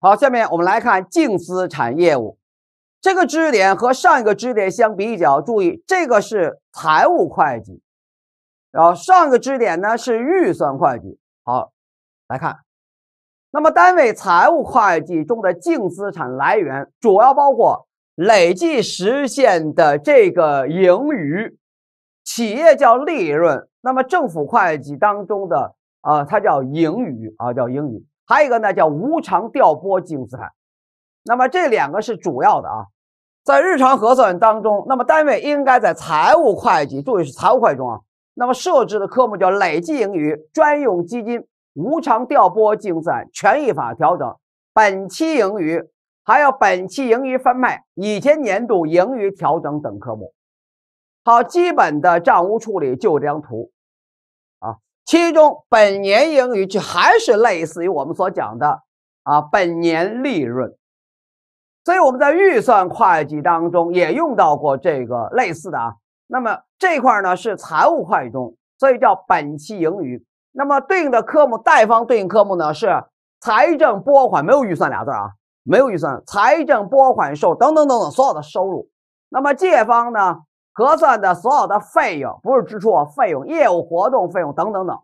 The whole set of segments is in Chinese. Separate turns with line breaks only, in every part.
好，下面我们来看净资产业务这个知识点和上一个知识点相比较，注意这个是财务会计，然后上个知识点呢是预算会计。好，来看，那么单位财务会计中的净资产来源主要包括累计实现的这个盈余，企业叫利润，那么政府会计当中的啊，它叫盈余啊，叫盈余。还有一个呢，叫无偿调拨净资产。那么这两个是主要的啊，在日常核算当中，那么单位应该在财务会计，注意是财务会计中啊，那么设置的科目叫累计盈余专用基金、无偿调拨净资产、权益法调整、本期盈余，还有本期盈余分配、以前年度盈余调整等科目。好，基本的账务处理就这张图。其中本年盈余就还是类似于我们所讲的啊，本年利润，所以我们在预算会计当中也用到过这个类似的啊。那么这块呢是财务会计，中，所以叫本期盈余。那么对应的科目贷方对应科目呢是财政拨款，没有预算俩字儿啊，没有预算，财政拨款收等等等等所有的收入。那么借方呢？核算的所有的费用不是支出啊，费用、业务活动费用等等等，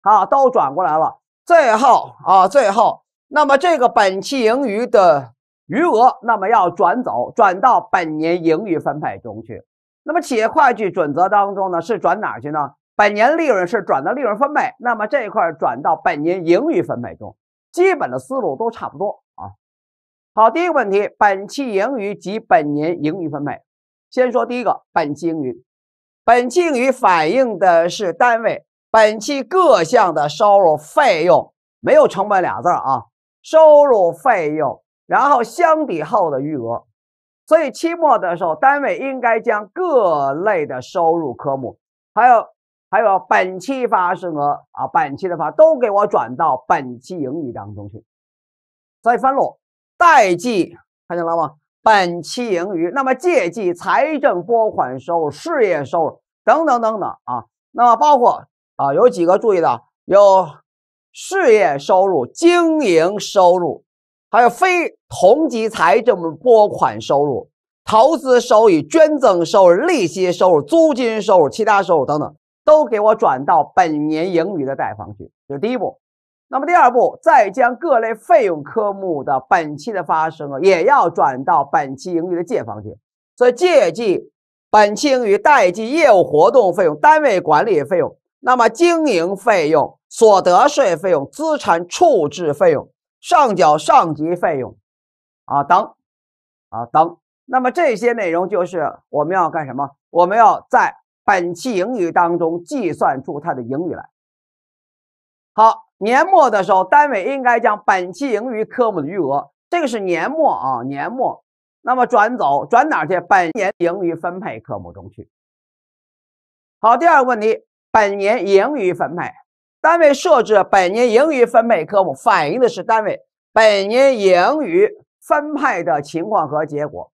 啊，都转过来了。最后啊，最后，那么这个本期盈余的余额，那么要转走，转到本年盈余分配中去。那么企业会计准则当中呢，是转哪去呢？本年利润是转到利润分配，那么这一块转到本年盈余分配中，基本的思路都差不多啊。好，第一个问题，本期盈余及本年盈余分配。先说第一个本期盈余，本期盈余反映的是单位本期各项的收入费用，没有成本俩字啊，收入费用，然后相抵后的余额。所以期末的时候，单位应该将各类的收入科目，还有还有本期发生额啊，本期的发都给我转到本期盈余当中去。再翻录，贷记看见了吗？本期盈余，那么借记财政拨款收入、事业收入等等等等啊，那么包括啊，有几个注意的，有事业收入、经营收入，还有非同级财政拨款收入、投资收益、捐赠收入、利息收入、租金收入、其他收入等等，都给我转到本年盈余的贷方去，这是第一步。那么第二步，再将各类费用科目的本期的发生啊，也要转到本期盈余的借方去。所以，借记本期盈余、贷记业务活动费用、单位管理费用。那么，经营费用、所得税费用、资产处置费用、上缴上级费用，啊等，啊等。那么这些内容就是我们要干什么？我们要在本期盈余当中计算出它的盈余来。好。年末的时候，单位应该将本期盈余科目的余额，这个是年末啊，年末，那么转走，转哪儿去？本年盈余分配科目中去。好，第二个问题，本年盈余分配，单位设置本年盈余分配科目，反映的是单位本年盈余分配的情况和结果。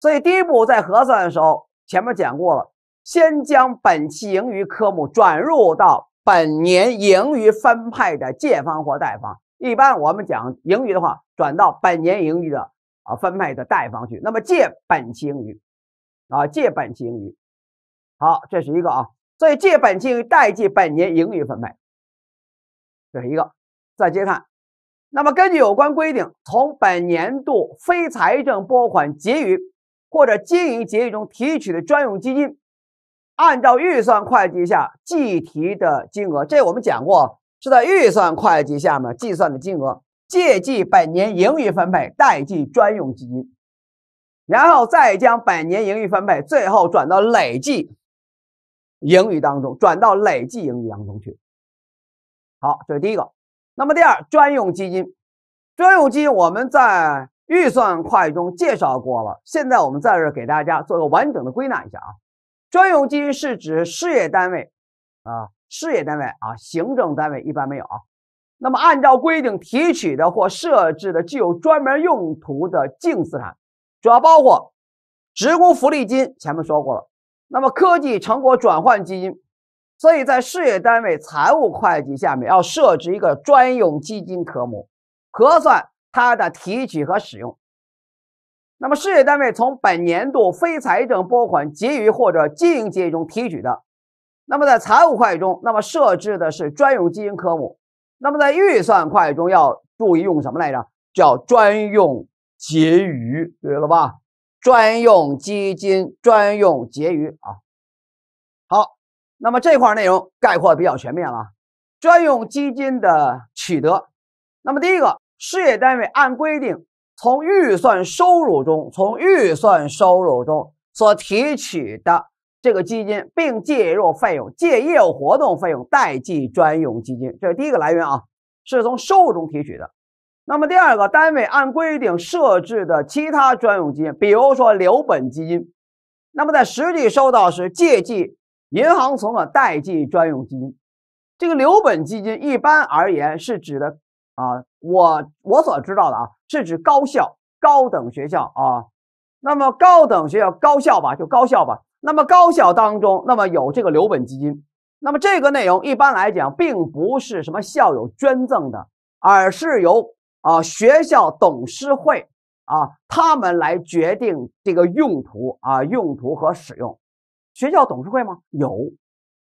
所以第一步在核算的时候，前面讲过了，先将本期盈余科目转入到。本年盈余分配的借方或贷方，一般我们讲盈余的话，转到本年盈余的啊分配的贷方去，那么借本期盈余，啊借本期盈余，好，这是一个啊，所以借本期盈余代记本年盈余分配，这是一个，再接看，那么根据有关规定，从本年度非财政拨款结余或者经营结余中提取的专用基金。按照预算会计下计提的金额，这我们讲过是在预算会计下面计算的金额，借记本年盈余分配，贷记专用基金，然后再将本年盈余分配最后转到累计盈余当中，转到累计盈余当中去。好，这是第一个。那么第二，专用基金，专用基金我们在预算会计中介绍过了，现在我们在这给大家做个完整的归纳一下啊。专用基金是指事业单位啊，事业单位啊，行政单位一般没有啊。那么，按照规定提取的或设置的具有专门用途的净资产，主要包括职工福利金，前面说过了。那么，科技成果转换基金，所以在事业单位财务会计下面要设置一个专用基金科目，核算它的提取和使用。那么事业单位从本年度非财政拨款结余或者经营结余中提取的，那么在财务会计中，那么设置的是专用基金科目。那么在预算会计中要注意用什么来着？叫专用结余，对了吧？专用基金、专用结余啊。好，那么这块内容概括比较全面了。专用基金的取得，那么第一个，事业单位按规定。从预算收入中，从预算收入中所提取的这个基金，并计入费用、借业务活动费用、贷计专用基金，这是第一个来源啊，是从收入中提取的。那么第二个，单位按规定设置的其他专用基金，比如说留本基金，那么在实际收到时，借记银行存款、贷计专用基金。这个留本基金一般而言是指的啊，我我所知道的啊。是指高校、高等学校啊，那么高等学校、高校吧，就高校吧。那么高校当中，那么有这个留本基金，那么这个内容一般来讲，并不是什么校友捐赠的，而是由啊学校董事会啊他们来决定这个用途啊用途和使用。学校董事会吗？有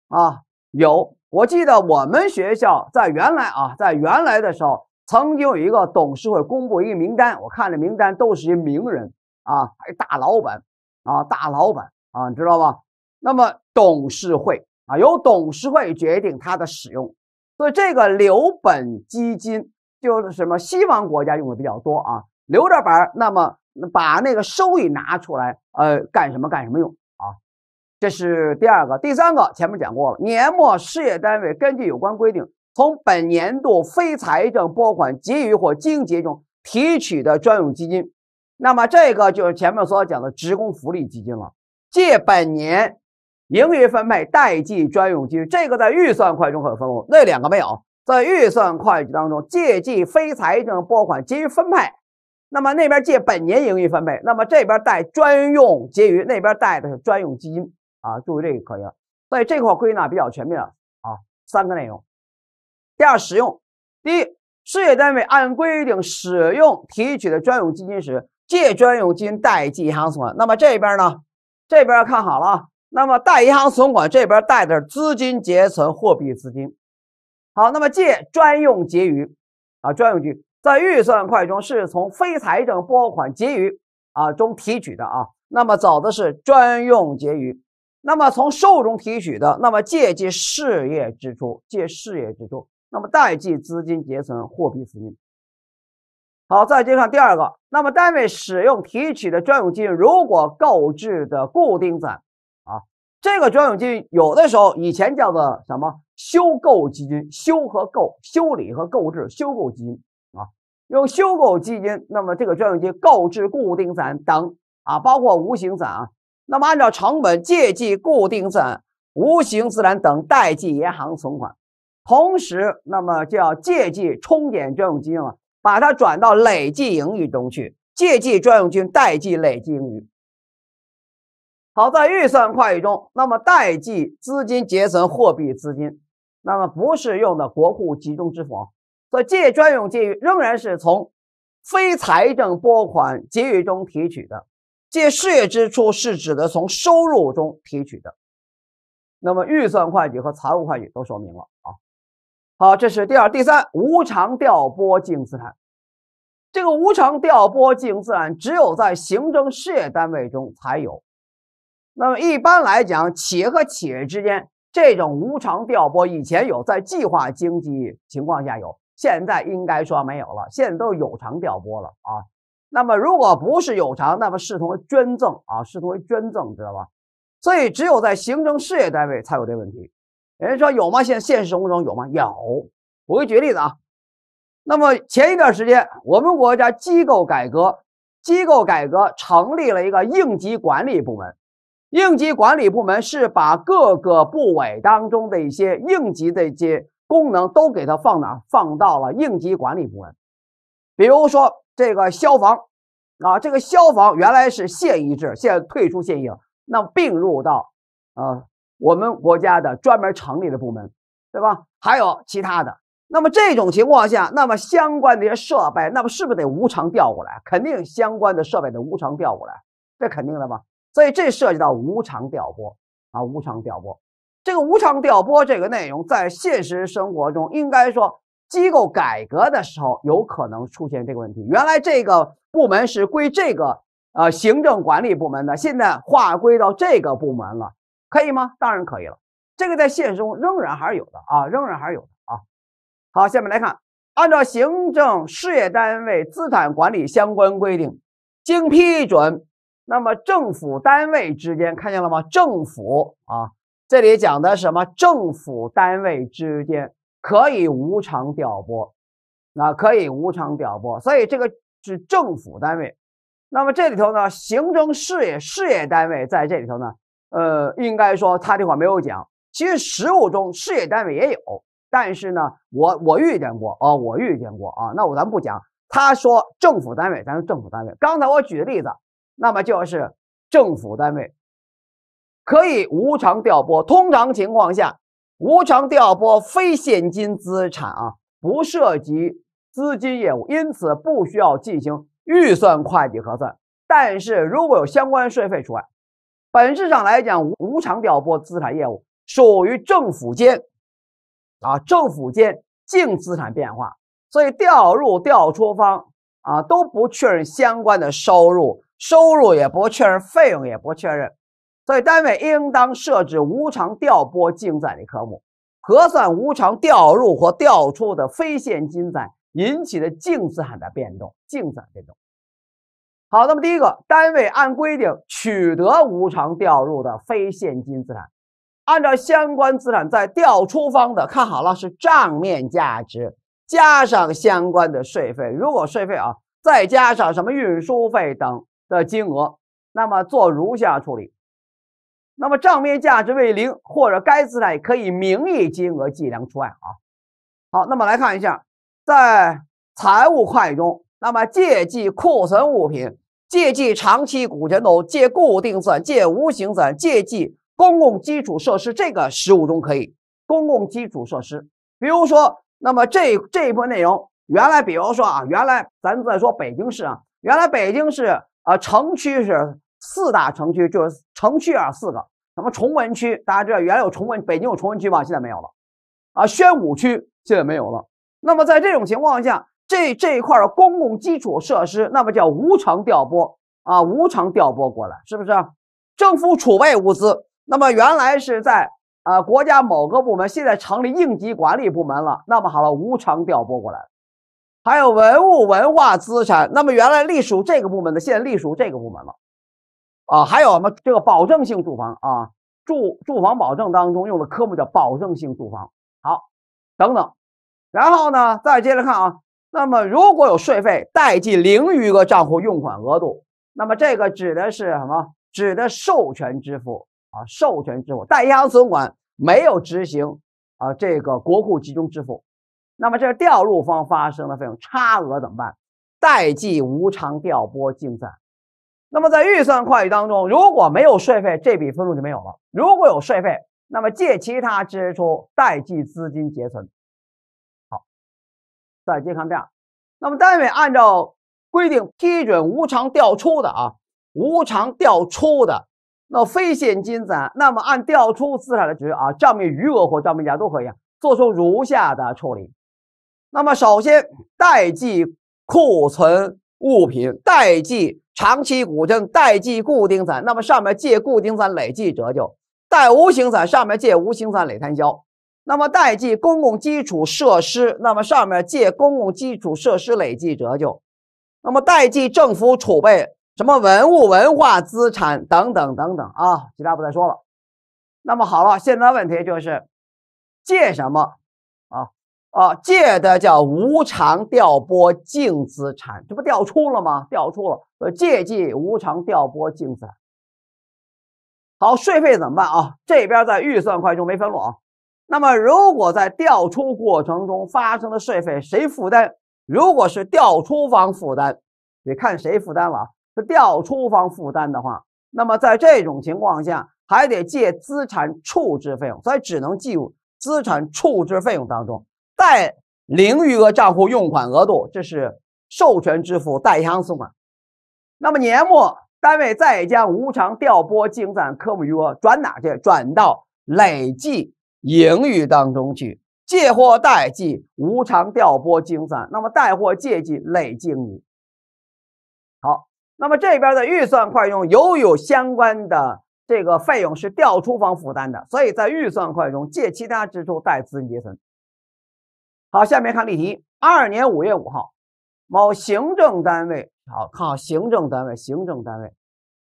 啊有。我记得我们学校在原来啊在原来的时候。曾经有一个董事会公布一个名单，我看这名单都是一名人啊，还大老板啊，大老板啊，你知道吧？那么董事会啊，由董事会决定它的使用，所以这个留本基金就是什么？西方国家用的比较多啊，留着本，那么把那个收益拿出来，呃，干什么干什么用啊？这是第二个，第三个前面讲过了，年末事业单位根据有关规定。从本年度非财政拨款结余或经济结中提取的专用基金，那么这个就是前面所讲的职工福利基金了。借本年盈余分配代记专用基金，这个在预算会计中很分富，那两个没有在预算会计当中借记非财政拨款结余分配，那么那边借本年盈余分配，那么这边带专用结余，那边带的是专用基金啊，注意这个可以了。所以这块归纳比较全面啊，三个内容。第二，使用第一事业单位按规定使用提取的专用基金时，借“专用基金”贷“记银行存款”。那么这边呢？这边看好了啊。那么“贷银行存款”这边贷的是资金结存货币资金。好，那么借“专用结余”啊，专用结余在预算块中是从非财政拨款结余啊中提取的啊。那么走的是专用结余，那么从收中提取的，那么借记事业支出，借事业支出。那么，贷记资金结存货币资金。好，再接上第二个。那么，单位使用提取的专用基金，如果购置的固定资产啊，这个专用基金有的时候以前叫做什么？修购基金，修和购，修理和购置，修购基金啊。用修购基金，那么这个专用金购置固定资产等啊，包括无形资产啊。那么，按照成本借记固定资产、无形资产等贷记银行存款。同时，那么就要借记冲减专用基金，把它转到累计盈余中去，借记专用基金，贷记累计盈余。好，在预算会计中，那么贷记资金结存货币资金，那么不是用的国库集中支付，啊，所以借专用结余仍然是从非财政拨款结余中提取的，借事业支出是指的从收入中提取的。那么预算会计和财务会计都说明了。好，这是第二、第三，无偿调拨净资产。这个无偿调拨净资产，只有在行政事业单位中才有。那么，一般来讲，企业和企业之间这种无偿调拨，以前有，在计划经济情况下有，现在应该说没有了，现在都是有偿调拨了啊。那么，如果不是有偿，那么视同为捐赠啊，视同为捐赠，知道吧？所以，只有在行政事业单位才有这问题。有人说有吗？现现实生活中有吗？有，我给举个例子啊。那么前一段时间，我们国家机构改革，机构改革成立了一个应急管理部门。应急管理部门是把各个部委当中的一些应急的一些功能都给它放哪？放到了应急管理部门。比如说这个消防啊，这个消防原来是现役制，现在退出现役，那并入到呃。我们国家的专门成立的部门，对吧？还有其他的。那么这种情况下，那么相关的一些设备，那么是不是得无偿调过来？肯定相关的设备得无偿调过来，这肯定的吧？所以这涉及到无偿调拨啊，无偿调拨。这个无偿调拨这个内容，在现实生活中，应该说机构改革的时候，有可能出现这个问题。原来这个部门是归这个呃行政管理部门的，现在划归到这个部门了。可以吗？当然可以了，这个在现实中仍然还是有的啊，仍然还是有的啊。好，下面来看，按照行政事业单位资产管理相关规定，经批准，那么政府单位之间看见了吗？政府啊，这里讲的什么？政府单位之间可以无偿调拨，那可以无偿调拨，所以这个是政府单位。那么这里头呢，行政事业事业单位在这里头呢。呃，应该说他这块没有讲。其实实务中事业单位也有，但是呢，我我遇见过啊，我遇见过啊。那我咱不讲。他说政府单位，咱说政府单位。刚才我举的例子，那么就是政府单位可以无偿调拨。通常情况下，无偿调拨非现金资产啊，不涉及资金业务，因此不需要进行预算会计核算。但是如果有相关税费除外。本质上来讲，无偿调拨资产业务属于政府间，啊，政府间净资产变化，所以调入、调出方啊都不确认相关的收入，收入也不确认，费用也不确认，所以单位应当设置无偿调拨净资产的科目，核算无偿调入或调出的非现金在引起的净资产的变动，净资产变动。好，那么第一个单位按规定取得无偿调入的非现金资产，按照相关资产在调出方的看好了是账面价值加上相关的税费，如果税费啊再加上什么运输费等的金额，那么做如下处理。那么账面价值为零或者该资产可以名义金额计量除外啊。好，那么来看一下在财务会计中。那么，借记库存物品，借记长期股权投资，借固定资产，借无形资产，借记公共基础设施。这个实务中可以公共基础设施，比如说，那么这这一部分内容，原来比如说啊，原来咱在说北京市啊，原来北京市啊城区是四大城区，就是城区啊四个，什么崇文区，大家知道原来有崇文，北京有崇文区吗？现在没有了，啊，宣武区现在没有了。那么在这种情况下。这这一块的公共基础设施，那么叫无偿调拨啊，无偿调拨过来，是不是？政府储备物资，那么原来是在啊国家某个部门，现在成立应急管理部门了，那么好了，无偿调拨过来还有文物文化资产，那么原来隶属这个部门的，现在隶属这个部门了啊。还有什么这个保证性住房啊，住住房保证当中用的科目叫保证性住房，好，等等。然后呢，再接着看啊。那么，如果有税费代记零余额账户用款额度，那么这个指的是什么？指的授权支付啊，授权支付。但银行存款没有执行啊，这个国库集中支付。那么这调入方发生的费用差额怎么办？代记无偿调拨净赛。那么在预算会计当中，如果没有税费，这笔分录就没有了；如果有税费，那么借其他支出，代记资金结存。在接康这那么单位按照规定批准无偿调出的啊，无偿调出的那非现金资产，那么按调出资产的值啊，账面余额或账面价都可以啊，做出如下的处理。那么首先，代记库存物品，代记长期股证，代记固定资产，那么上面借固定资产累计折旧，代无形资产上面借无形资产累摊销。那么代记公共基础设施，那么上面借公共基础设施累计折旧，那么代记政府储备什么文物文化资产等等等等啊，其他不再说了。那么好了，现在问题就是借什么啊啊借的叫无偿调拨净资产，这不调出了吗？调出了，呃，借记无偿调拨净资产。好，税费怎么办啊？这边在预算会计没分录啊。那么，如果在调出过程中发生的税费谁负担？如果是调出方负担，你看谁负担了？是调出方负担的话，那么在这种情况下，还得借资产处置费用，所以只能计入资产处置费用当中。贷零余额账户用款额度，这是授权支付代银行款。那么年末，单位再将无偿调拨净资产科目余额转哪去？转到累计。盈余当中去借货贷记无偿调拨经算，那么贷或借记累计余。好，那么这边的预算块用于有相关的这个费用是调出方负担的，所以在预算块中借其他支出贷资金结存。好，下面看例题：二年五月五号，某行政单位，好，看行政单位，行政单位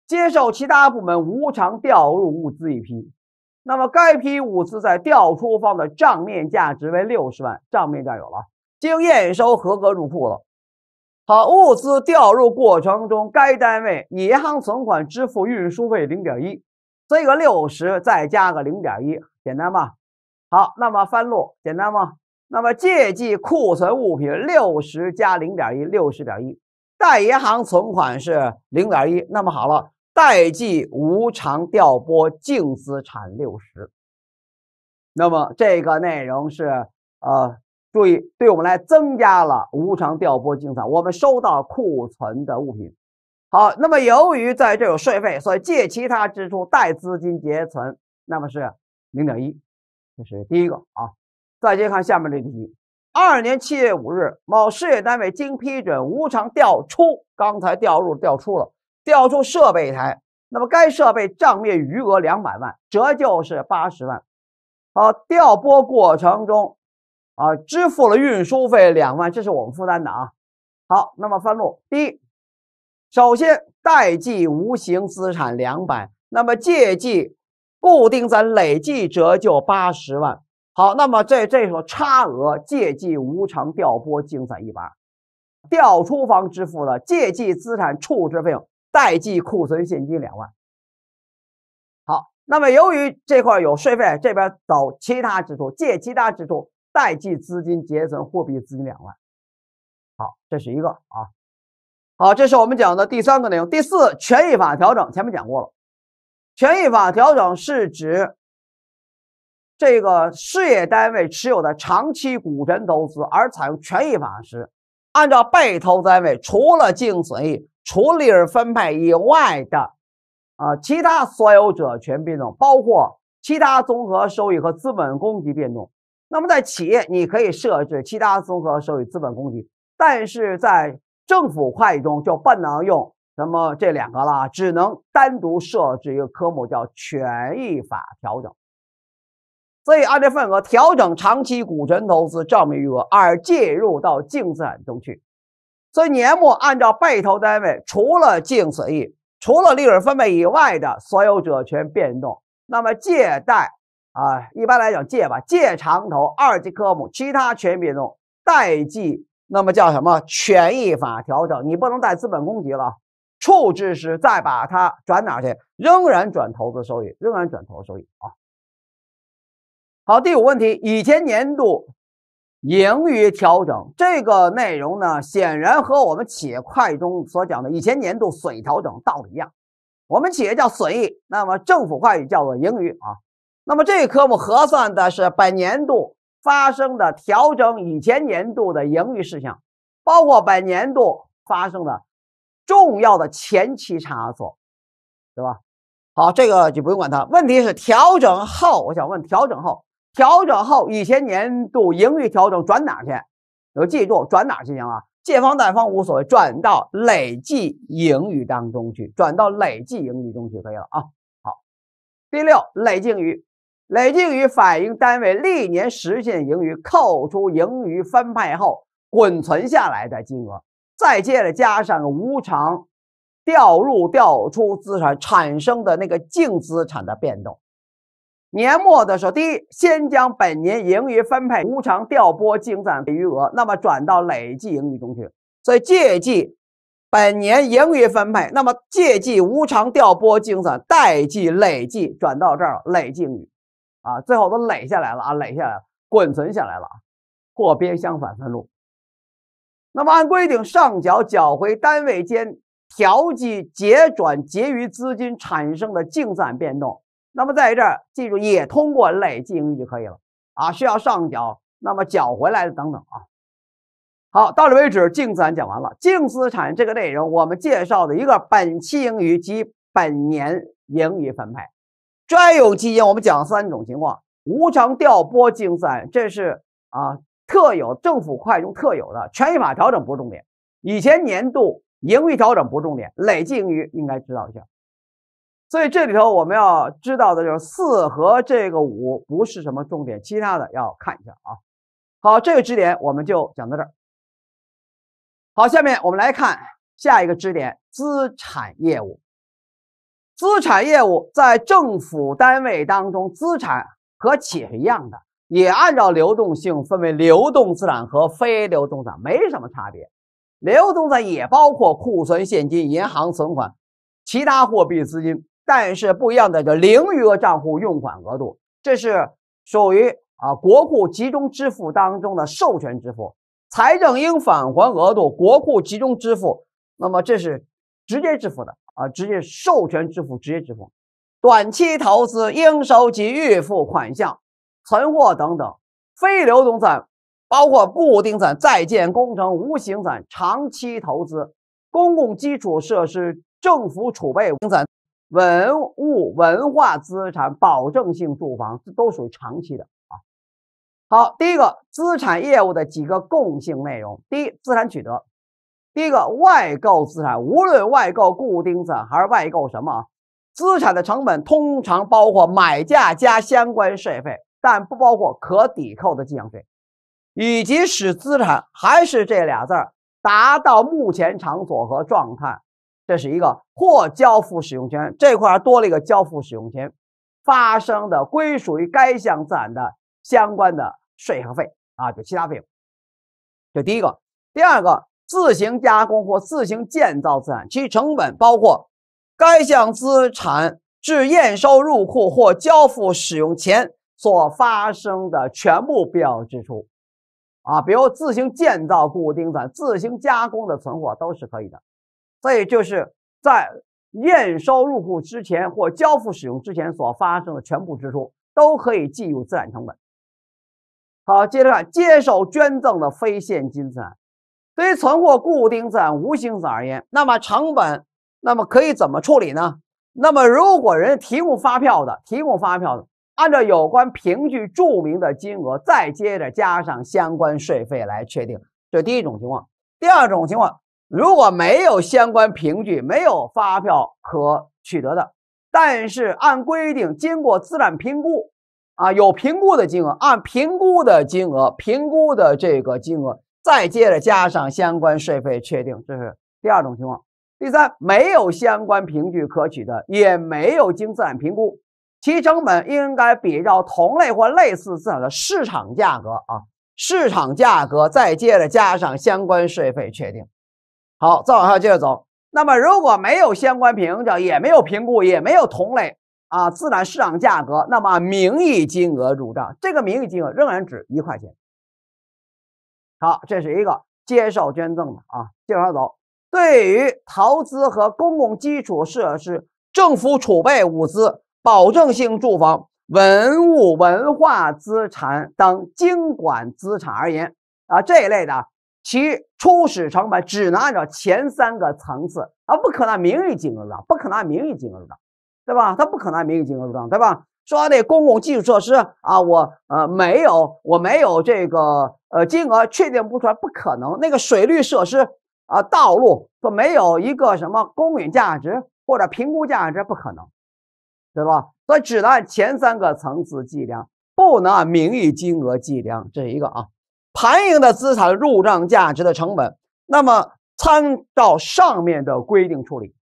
接受其他部门无偿调入物资一批。那么该批物资在调出方的账面价值为六十万，账面占有了，经验收合格入库了。好，物资调入过程中，该单位以银行存款支付运输费零点一，这个六十再加个零点一，简单吧？好，那么翻录简单吗？那么借记库存物品六十加零点一，六十点一，贷银行存款是零点一。那么好了。代际无偿调拨净资产六十，那么这个内容是呃注意对我们来增加了无偿调拨净资产，我们收到库存的物品。好，那么由于在这有税费，所以借其他支出贷资金结存，那么是零点一，这是第一个啊。再接看下面这题，二年七月五日，某事业单位经批准无偿调出刚才调入调出了。调出设备一台，那么该设备账面余额两百万，折旧是八十万。好，调拨过程中啊，支付了运输费两万，这是我们负担的啊。好，那么分录：第一，首先代记无形资产两百，那么借记固定资产累计折旧八十万。好，那么这这时候差额借记无偿调拨净算一百，调出方支付了借记资产处置费用。代计库存现金两万，好，那么由于这块有税费，这边走其他支出，借其他支出，代计资金结存货币资金两万，好，这是一个啊，好，这是我们讲的第三个内容。第四，权益法调整，前面讲过了，权益法调整是指这个事业单位持有的长期股权投资而采用权益法时，按照被投单位除了净损益。除利润分配以外的，啊，其他所有者权变动，包括其他综合收益和资本公积变动。那么在企业，你可以设置其他综合收益、资本公积，但是在政府会计中就不能用，那么这两个了，只能单独设置一个科目叫权益法调整。所以按这份额调整长期股权投资账面余额而介入到净资产中去。所以年末按照被投单位除了净损益、除了利润分配以外的所有者权变动，那么借贷啊，一般来讲借吧，借长投二级科目，其他权变动，贷记，那么叫什么权益法调整？你不能带资本公积了。处置时再把它转哪去？仍然转投资收益，仍然转投资收益啊。好，第五问题，以前年度。盈余调整这个内容呢，显然和我们企业会计中所讲的以前年度损益调整道理一样。我们企业叫损益，那么政府会计叫做盈余啊。那么这个科目核算的是本年度发生的调整以前年度的盈余事项，包括本年度发生的重要的前期差错，对吧？好，这个就不用管它。问题是调整后，我想问调整后。调整后以前年度盈余调整转哪去？有记住转哪进行啊？借方贷方无所谓，转到累计盈余当中去，转到累计盈余中去可以了啊。好，第六，累计盈余，累计盈余反映单位历年实现盈余扣除盈余分配后滚存下来的金额，再接着加上无偿调入、调出资产产生的那个净资产的变动。年末的时候，第一，先将本年盈余分配、无偿调拨净资产余额，那么转到累计盈余中去。所以借记本年盈余分配，那么借记无偿调拨净资产，贷记累计转到这儿累计盈余啊，最后都累下来了啊，累下来了，滚存下来了啊，或编相反分录。那么按规定上缴、缴回单位间调剂结转结余资金产生的净资产变动。那么在这儿，记住也通过累计盈余就可以了啊，需要上缴，那么缴回来的等等啊。好，到这为止，净资产讲完了。净资产这个内容，我们介绍的一个本期盈余及本年盈余分配。专有基金我们讲三种情况，无偿调拨净资产，这是啊特有政府会计中特有的。权益法调整不是重点，以前年度盈余调整不重点，累计盈余应该知道一下。所以这里头我们要知道的就是四和这个五不是什么重点，其他的要看一下啊。好，这个知识点我们就讲到这儿。好，下面我们来看下一个知识点：资产业务。资产业务在政府单位当中，资产和企业是一样的，也按照流动性分为流动资产和非流动资产，没什么差别。流动资产也包括库存、现金、银行存款、其他货币资金。但是不一样，的这零余额账户用款额度，这是属于啊国库集中支付当中的授权支付，财政应返还额度，国库集中支付，那么这是直接支付的啊，直接授权支付，直接支付。短期投资、应收及预付款项、存货等等，非流动资产包括固定资产、在建工程、无形资产、长期投资、公共基础设施、政府储备资产。文物文化资产、保证性住房，这都属于长期的啊。好，第一个资产业务的几个共性内容：第一，资产取得；第一个外购资产，无论外购固定资产还是外购什么，资产的成本通常包括买价加相关税费，但不包括可抵扣的进项税，以及使资产还是这俩字儿达到目前场所和状态。这是一个或交付使用权这块多了一个交付使用权发生的归属于该项资产的相关的税和费啊，就其他费用。这第一个，第二个，自行加工或自行建造资产，其成本包括该项资产至验收入库或交付使用前所发生的全部必要支出啊，比如自行建造固定资产、自行加工的存货都是可以的。所以就是在验收入库之前或交付使用之前所发生的全部支出，都可以计入资产成本。好，接着看接受捐赠的非现金资产。对于存货、固定资产、无形资产而言，那么成本，那么可以怎么处理呢？那么如果人提供发票的，提供发票的，按照有关凭据注明的金额，再接着加上相关税费来确定，这第一种情况。第二种情况。如果没有相关凭据、没有发票可取得的，但是按规定经过资产评估，啊，有评估的金额，按评估的金额，评估的这个金额，再接着加上相关税费确定，这是第二种情况。第三，没有相关凭据可取得，也没有经资产评估，其成本应该比照同类或类似资产的市场价格，啊，市场价格，再接着加上相关税费确定。好，再往下接着走。那么，如果没有相关凭证，也没有评估，也没有同类啊，自然市场价格，那么名义金额入账。这个名义金额仍然指一块钱。好，这是一个接受捐赠的啊，接着走。对于投资和公共基础设施、政府储备物资、保证性住房、文物文化资产等经管资产而言啊，这一类的其。初始成本只能按照前三个层次啊，不可能名义金额入账，不可能名义金额入账，对吧？它不可能名义金额入账，对吧？说那公共基础设施啊，我呃没有，我没有这个呃金额确定不出来，不可能。那个水利设施啊，道路说没有一个什么公允价值或者评估价值，不可能，对吧？所以只能按前三个层次计量，不能按名义金额计量，这是一个啊。盘盈的资产入账价值的成本，那么参照上面的规定处理。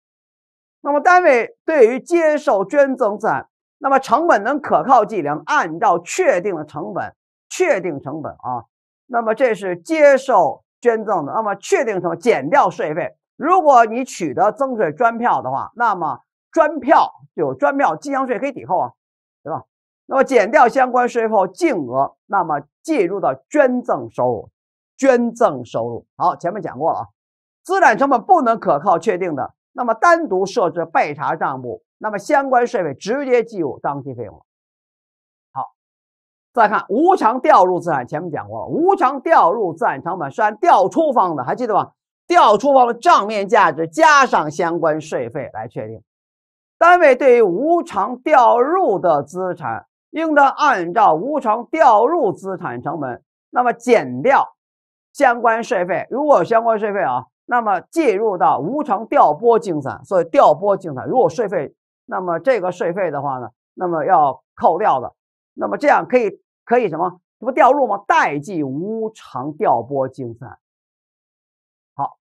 那么单位对于接受捐赠资产，那么成本能可靠计量，按照确定的成本确定成本啊。那么这是接受捐赠的，那么确定什么？减掉税费。如果你取得增值税专票的话，那么专票有专票进项税可以抵扣啊，对吧？那么减掉相关税费后净额，那么计入到捐赠收入。捐赠收入好，前面讲过了啊，资产成本不能可靠确定的，那么单独设置备查账簿。那么相关税费直接计入当期费用了。好，再看无偿调入资产，前面讲过了，无偿调入资产成本是按调出方的，还记得吗？调出方的账面价值加上相关税费来确定。单位对于无偿调入的资产。应当按照无偿调入资产成本，那么减掉相关税费。如果有相关税费啊，那么计入到无偿调拨净资产。所以调拨净资产，如果税费，那么这个税费的话呢，那么要扣掉的。那么这样可以可以什么？这不调入吗？代计无偿调拨净资产。好，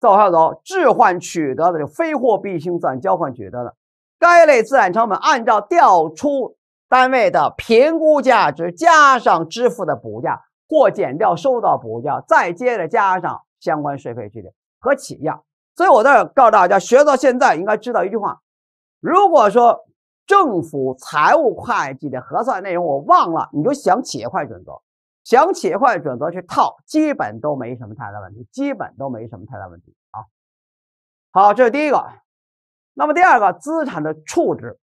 再往下走。置换取得的就非货币性资产交换取得的，该类资产成本按照调出。单位的评估价值加上支付的补价，或减掉收到补价，再接着加上相关税费，去的和企业样。所以我在这告诉大家，学到现在应该知道一句话：如果说政府财务会计的核算内容我忘了，你就想企业会计准则，想企业会计准则去套，基本都没什么太大问题，基本都没什么太大问题啊。好，这是第一个。那么第二个，资产的处置。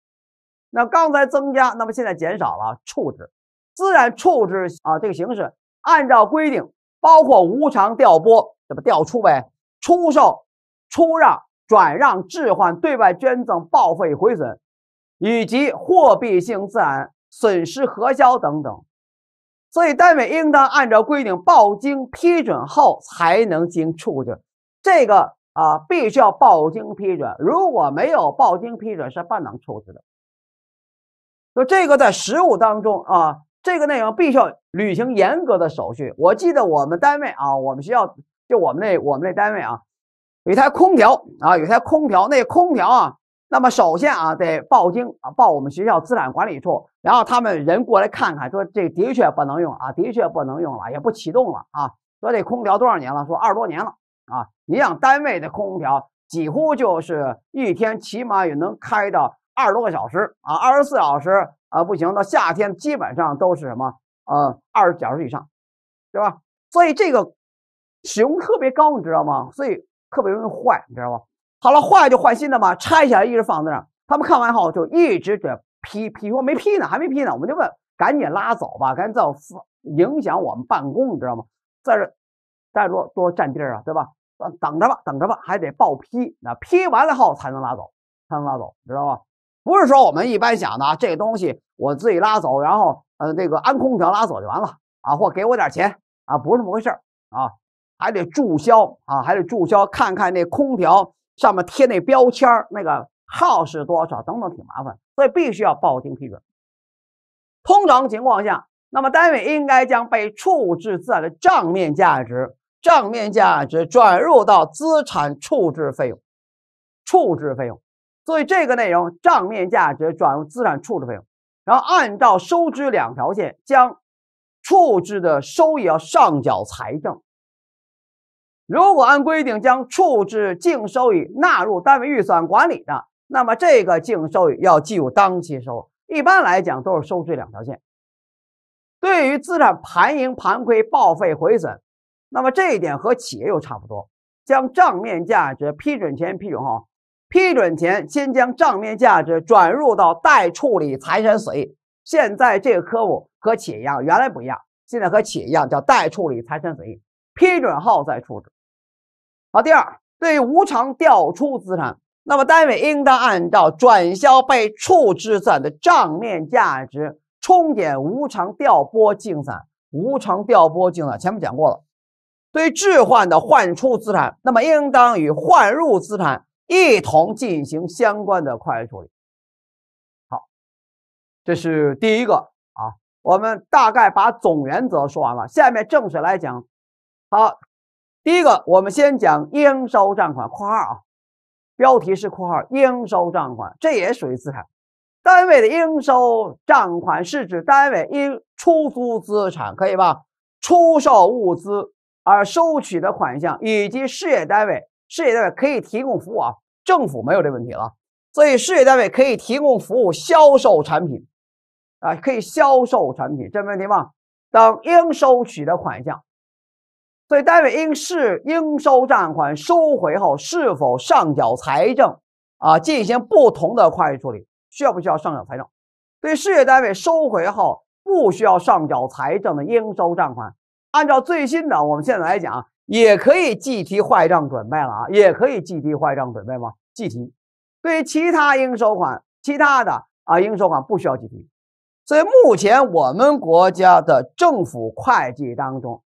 那刚才增加，那么现在减少了处置资产处置啊这个形式，按照规定包括无偿调拨，怎么调出呗？出售、出让、转让、置换、对外捐赠、报废、毁损，以及货币性资产损失核销等等。所以单位应当按照规定报经批准后才能经处置。这个啊必须要报经批准，如果没有报经批准是不能处置的。说这个在实务当中啊，这个内容必须要履行严格的手续。我记得我们单位啊，我们学校就我们那我们那单位啊，有一台空调啊，有一台空调。那空调啊，那么首先啊，得报经啊，报我们学校资产管理处，然后他们人过来看看，说这的确不能用啊，的确不能用了，也不启动了啊。说这空调多少年了？说二十多年了啊。你像单位的空调，几乎就是一天起码也能开到。二十多个小时啊，二十四小时啊，不行。到夏天基本上都是什么啊，二十小时以上，对吧？所以这个使用特别高，你知道吗？所以特别容易坏，你知道吗？好了，坏就换新的嘛，拆下来一直放在那儿。他们看完后就一直在批批，说没批呢，还没批呢，我们就问，赶紧拉走吧，赶紧走，影响我们办公，你知道吗？在这在这多占地儿啊，对吧？等着吧，等着吧，还得报批，那批完了后才能拉走，才能拉走，知道吗？不是说我们一般想的啊，这东西我自己拉走，然后呃，那个安空调拉走就完了啊，或给我点钱啊，不是那么回事啊，还得注销啊，还得注销，看看那空调上面贴那标签那个号是多少等等，挺麻烦，所以必须要报经批准。通常情况下，那么单位应该将被处置资产的账面价值，账面价值转入到资产处置费用，处置费用。所以这个内容，账面价值转入资产处置费用，然后按照收支两条线，将处置的收益要上缴财政。如果按规定将处置净收益纳入单位预算管理的，那么这个净收益要计入当期收入。一般来讲都是收支两条线。对于资产盘盈、盘亏、报废、毁损，那么这一点和企业又差不多，将账面价值批准前、批准后。批准前，先将账面价值转入到待处理财产损益。现在这个科目和企业一样，原来不一样，现在和企业一样，叫待处理财产损益。批准后再处置。好，第二，对于无偿调出资产，那么单位应当按照转销被处置资产的账面价值冲减无偿调拨净资产。无偿调拨净资产前面讲过了。对置换的换出资产，那么应当与换入资产。一同进行相关的会计处理。好，这是第一个啊。我们大概把总原则说完了，下面正式来讲。好，第一个，我们先讲应收账款（括号啊）。标题是（括号应收账款），这也属于资产。单位的应收账款是指单位因出租资产可以吧，出售物资而收取的款项，以及事业单位事业单位可以提供服务啊。政府没有这问题了，所以事业单位可以提供服务、销售产品，啊，可以销售产品，这没问题吧？当应收取的款项，所以单位应是应收账款收回后是否上缴财政，啊，进行不同的会计处理，需要不需要上缴财政？对事业单位收回后不需要上缴财政的应收账款，按照最新的我们现在来讲。也可以计提坏账准备了啊！也可以计提坏账准备吗？计提，对于其他应收款、其他的啊应收款不需要计提。所以目前我们国家的政府会计当中，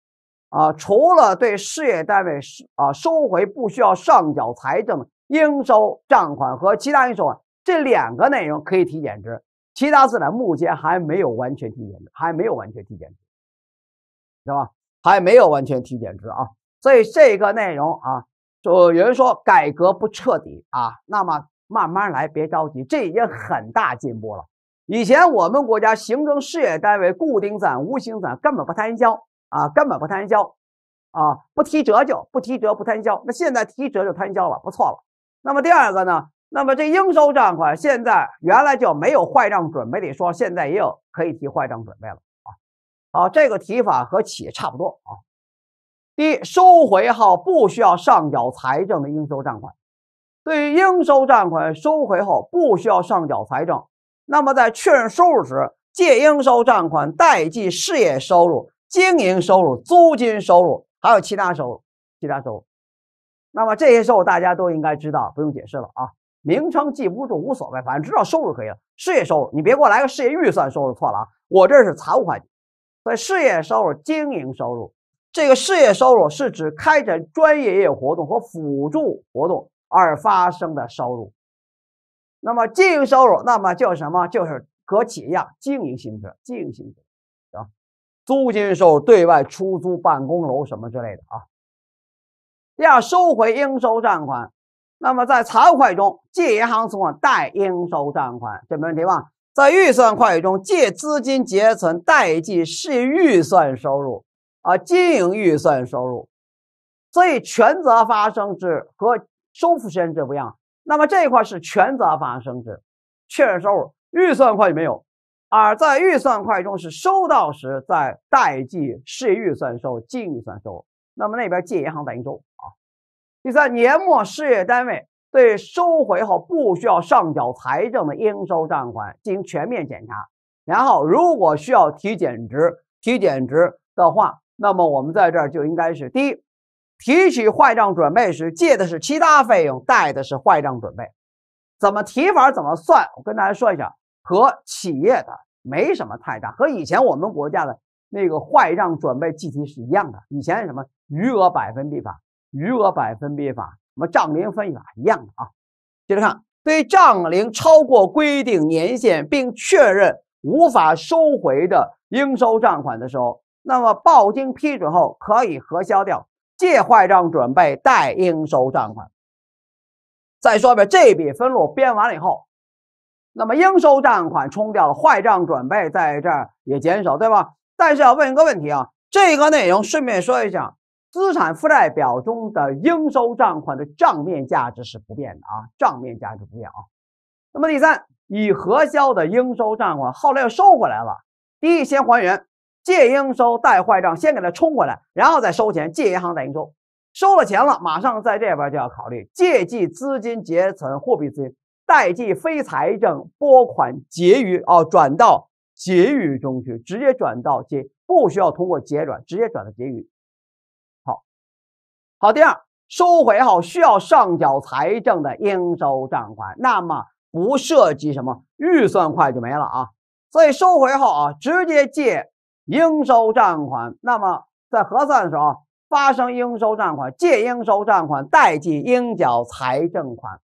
啊，除了对事业单位啊收回不需要上缴财政应收账款和其他应收款这两个内容可以提减值，其他资产目前还没有完全提减值，还没有完全提减值，对吧？还没有完全提减值啊！所以这个内容啊，就有人说改革不彻底啊，那么慢慢来，别着急，这已经很大进步了。以前我们国家行政事业单位固定资无形资根本不摊销啊，根本不摊销啊，不提折旧，不提折不摊销。那现在提折就摊销了，不错了。那么第二个呢？那么这应收账款现在原来就没有坏账准备，的说现在也有可以提坏账准备了啊。好，这个提法和企业差不多啊。第一，收回后不需要上缴财政的应收账款，对于应收账款收回后不需要上缴财政，那么在确认收入时，借应收账款，贷记事业收入、经营收入、租金收入，还有其他收入、其他收入。那么这些收入大家都应该知道，不用解释了啊。名称记不住无所谓，反正知道收入可以了。事业收入，你别给我来个事业预算收入，错了啊，我这是财务会计，所以事业收入、经营收入。这个事业收入是指开展专业业活动和辅助活动而发生的收入。那么经营收入，那么叫什么？就是和企业一样，经营性质，经营性质，行。租金收入，对外出租办公楼什么之类的啊。第二，收回应收账款。那么在财务会计中，借银行存款，贷应收账款，这没问题吧？在预算会计中，借资金结存，贷记是预算收入。啊，经营预算收入，所以权责发生制和收付实现制不一样。那么这一块是权责发生制确认收入，预算会计没有；而在预算会计中是收到时在代记市预算收、经营预算收入。那么那边借银行于收啊。第三，年末事业单位对收回后不需要上缴财政的应收账款进行全面检查，然后如果需要提减值、提减值的话。那么我们在这儿就应该是第一，提取坏账准备时借的是其他费用，贷的是坏账准备。怎么提法，怎么算？我跟大家说一下，和企业的没什么太大，和以前我们国家的那个坏账准备计提是一样的。以前什么余额百分比法，余额百分比法，什么账龄分析法一样的啊。接着看，对账龄超过规定年限并确认无法收回的应收账款的时候。那么报经批准后可以核销掉，借坏账准备，贷应收账款。再说遍，这笔分录编完了以后，那么应收账款冲掉了，坏账准备在这儿也减少，对吧？但是要问一个问题啊，这个内容顺便说一下，资产负债表中的应收账款的账面价值是不变的啊，账面价值不变啊。那么第三，已核销的应收账款后来又收回来了，第一先还原。借应收带坏账，先给它冲过来，然后再收钱。借银行再应收，收了钱了，马上在这边就要考虑借记资金结存货币资金，贷记非财政拨款结余哦，转到结余中去，直接转到结，不需要通过结转，直接转到结余。好，好，第二，收回后需要上缴财政的应收账款，那么不涉及什么预算快就没了啊。所以收回后啊，直接借。应收账款，那么在核算的时候，发生应收账款，借应收账款，贷记应缴财政款，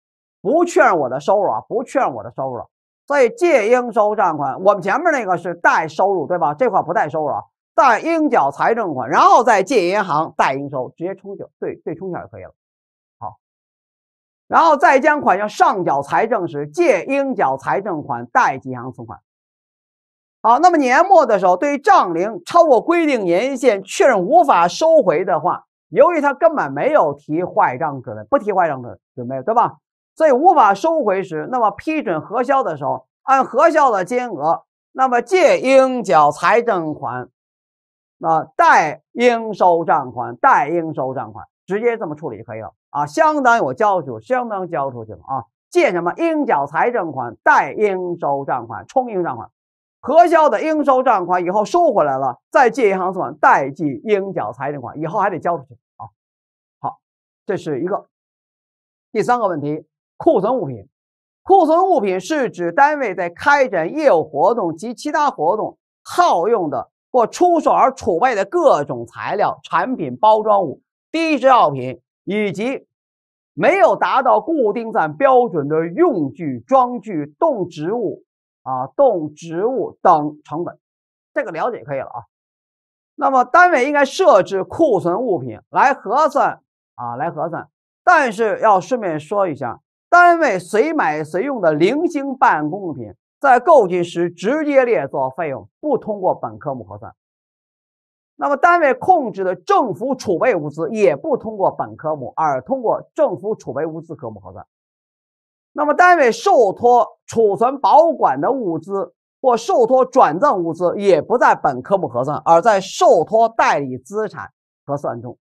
不确认我的收入啊，不确认我的收入。所以借应收账款，我们前面那个是贷收入对吧？这块不贷收入啊，贷应缴财政款，然后再借银行代应收，直接冲掉，对对冲掉就可以了。好，然后再将款项上缴财政时，借应缴财政款，贷银行存款。好，那么年末的时候，对于账龄超过规定年限确认无法收回的话，由于他根本没有提坏账准备，不提坏账准备，对吧？所以无法收回时，那么批准核销的时候，按核销的金额，那么借应缴财政款，啊，代应收账款、代应收账款，直接这么处理就可以了啊，相当于我交出去，相当交出去了啊，借什么？应缴财政款、代应收账款冲应账款。核销的应收账款以后收回来了，再借银行存款，贷记应缴财政款，以后还得交出去啊。好，这是一个第三个问题：库存物品。库存物品是指单位在开展业务活动及其他活动耗用的或出售而储备的各种材料、产品、包装物、低值药品以及没有达到固定资标准的用具、装具、动植物。啊，动植物等成本，这个了解可以了啊。那么单位应该设置库存物品来核算啊，来核算。但是要顺便说一下，单位随买随用的零星办公用品在购进时直接列作费用，不通过本科目核算。那么单位控制的政府储备物资也不通过本科目，而通过政府储备物资科目核算。那么，单位受托储存保管的物资或受托转赠物资也不在本科目核算，而在受托代理资产核算中。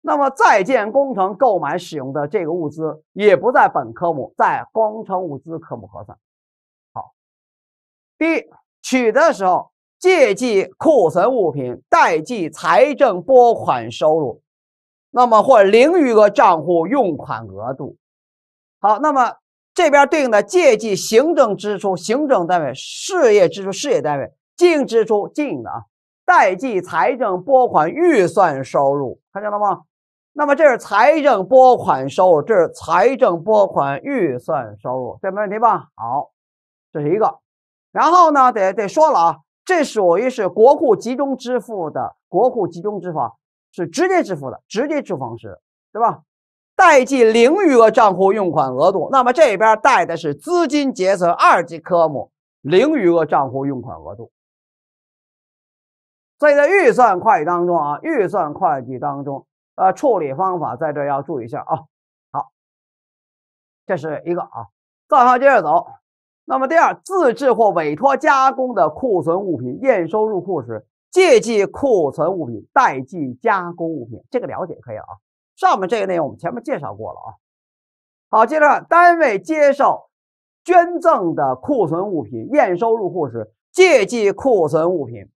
那么，在建工程购买使用的这个物资也不在本科目，在工程物资科目核算。好第一，取得的时候借记库存物品，贷记财政拨款收入，那么或零余额账户用款额度。好，那么。这边对应的借记行政支出、行政单位事业支出、事业单位经营支出、经营的啊，贷记财政拨款预算收入，看见了吗？那么这是财政拨款收入，这是财政拨款预算收入，这没问题吧？好，这是一个。然后呢，得得说了啊，这属于是国库集中支付的，国库集中支付啊，是直接支付的，直接支付方式，对吧？贷记零余额账户用款额度，那么这边贷的是资金结算二级科目零余额账户用款额度。所以在预算会计当中啊，预算会计当中，呃，处理方法在这要注意一下啊。好，这是一个啊，再往下接着走。那么第二，自制或委托加工的库存物品验收入库时，借记库存物品，贷记加工物品，这个了解可以了啊。上面这个内容我们前面介绍过了啊。好，接着单位接受捐赠的库存物品验收入库时，借记库存物品，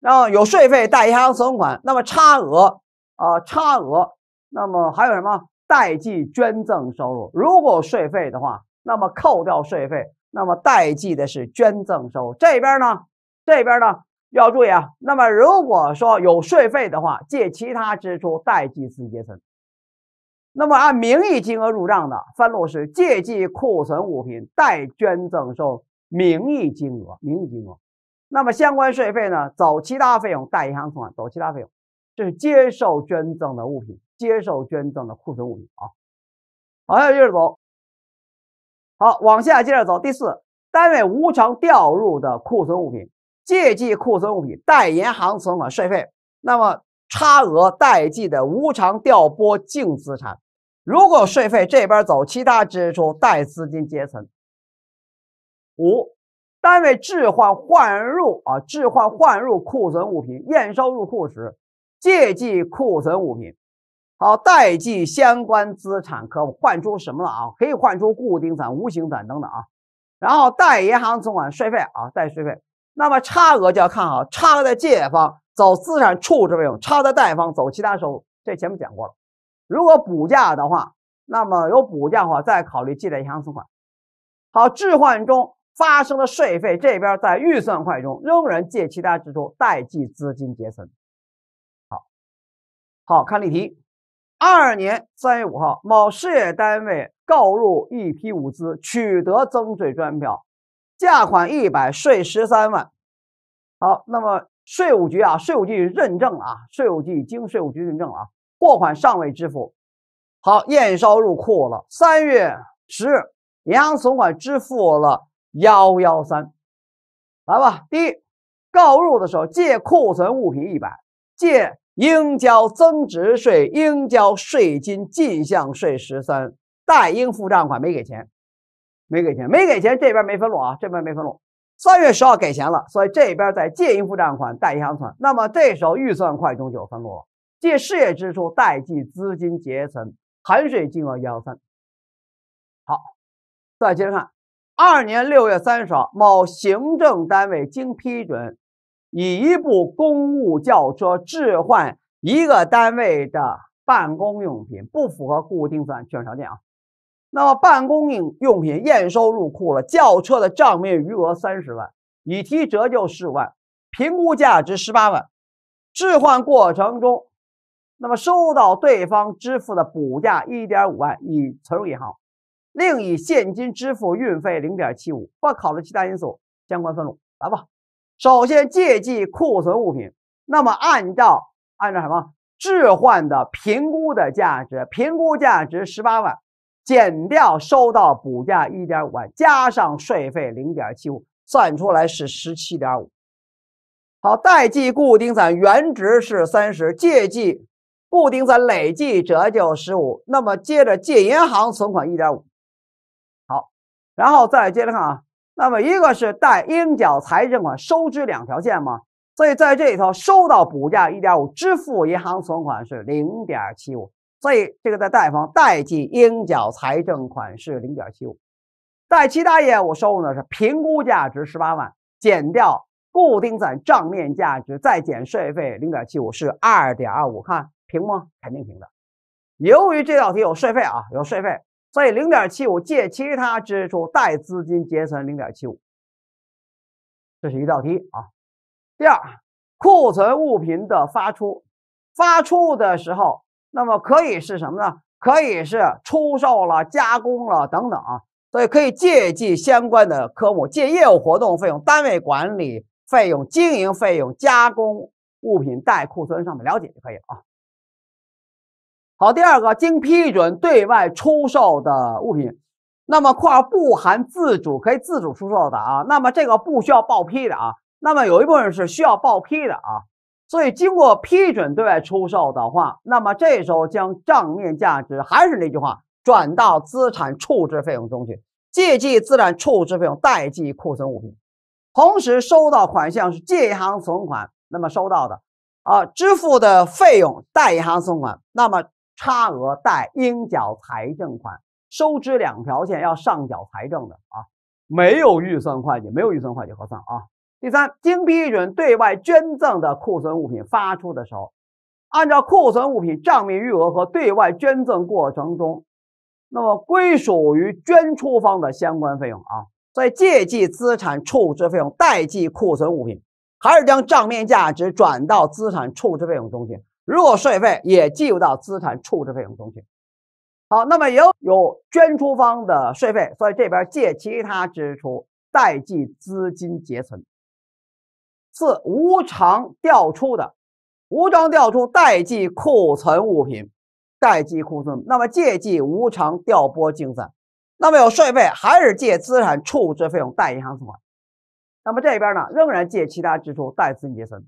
然后有税费代银行存款。那么差额啊，差额，那么还有什么？代记捐赠收入。如果税费的话，那么扣掉税费，那么代记的是捐赠收入。这边呢，这边呢要注意啊。那么如果说有税费的话，借其他支出，代计直结存。那么按名义金额入账的分录是借记库存物品，代捐赠收名义金额，名义金额。那么相关税费呢？走其他费用，贷银行存款，走其他费用。这是接受捐赠的物品，接受捐赠的库存物品啊。好，接着走。好，往下接着走。第四，单位无偿调入的库存物品，借记库存物品，贷银行存款，税费。那么。差额代记的无偿调拨净资产，如果税费这边走其他支出，贷资金阶层。五单位置换换入啊，置换换入库存物品验收入库时，借记库存物品，好，代记相关资产可换出什么了啊？可以换出固定资产、无形资产等等啊。然后贷银行存款税费啊，贷税费。那么差额就要看好差额的借方。走资产处置费用差的贷方走其他收，入，这前面讲过了。如果补价的话，那么有补价的话再考虑借贷银行存款。好，置换中发生的税费这边在预算块中仍然借其他支出代计资金结存。好好看例题，二年三月五号，某事业单位购入一批物资，取得增值税专票，价款一百，税十三万。好，那么。税务局啊，税务局认证啊，税务局经税务局认证了啊，货款尚未支付，好，验收入库了，三月十日，银行存款支付了幺幺三，来吧，第一，购入的时候借库存物品一百，借应交增值税、应交税金进项税十三，待应付账款没给钱，没给钱，没给钱，这边没分录啊，这边没分录。三月十号给钱了，所以这边再借应付账款贷银行存款。那么这时候预算快中就分录了：借事业支出，贷记资金结存，含税金额幺三。好，再接着看，二年六月三十号，某行政单位经批准，以一部公务轿车置换一个单位的办公用品，不符合固定资产确认条件啊。那么办公用用品验收入库了，轿车的账面余额三十万，已提折旧五万，评估价值十八万，置换过程中，那么收到对方支付的补价一点五万，已存入银行，另以现金支付运费零点七五，不考虑其他因素，相关分录来吧。首先借记库存物品，那么按照按照什么置换的评估的价值，评估价值十八万。减掉收到补价一点五万，加上税费零点七五，算出来是十七点五。好，贷记固定资产原值是三十，借记固定资产累计折旧十五，那么接着借银行存款一点五。好，然后再接着看啊，那么一个是贷应缴财政款收支两条线嘛，所以在这里头收到补价一点五，支付银行存款是零点七五。所以这个在贷方代记应缴财政款是零点七五，在其他业务收入呢是评估价值十八万减掉固定资产账面价值，再减税费零点七五是二点二五，看平吗？肯定平的。由于这道题有税费啊，有税费，所以零点七五借其他支出，贷资金结存零点七五，这是一道题啊。第二，库存物品的发出，发出的时候。那么可以是什么呢？可以是出售了、加工了等等，啊。所以可以借记相关的科目，借业务活动费用、单位管理费用、经营费用、加工物品待库存上面了解就可以了。好，第二个，经批准对外出售的物品，那么括号不含自主可以自主出售的啊，那么这个不需要报批的啊，那么有一部分是需要报批的啊。所以，经过批准对外出售的话，那么这时候将账面价值还是那句话，转到资产处置费用中去，借记资产处置费用，贷记库存物品。同时，收到款项是借银行存款，那么收到的啊，支付的费用贷银行存款，那么差额贷应缴财政款。收支两条线要上缴财政的啊，没有预算会计，没有预算会计核算啊。第三，经批准对外捐赠的库存物品发出的时候，按照库存物品账面余额和对外捐赠过程中，那么归属于捐出方的相关费用啊，在借记资产处置费用，贷记库存物品，还是将账面价值转到资产处置费用中去？如果税费也计入到资产处置费用中去。好，那么也有捐出方的税费，所以这边借其他支出，贷记资金结存。四无偿调出的，无偿调出代计库存物品，代计库存，那么借记无偿调拨净算，那么有税费还是借资产处置费用贷银行存款，那么这边呢仍然借其他支出贷资金结存。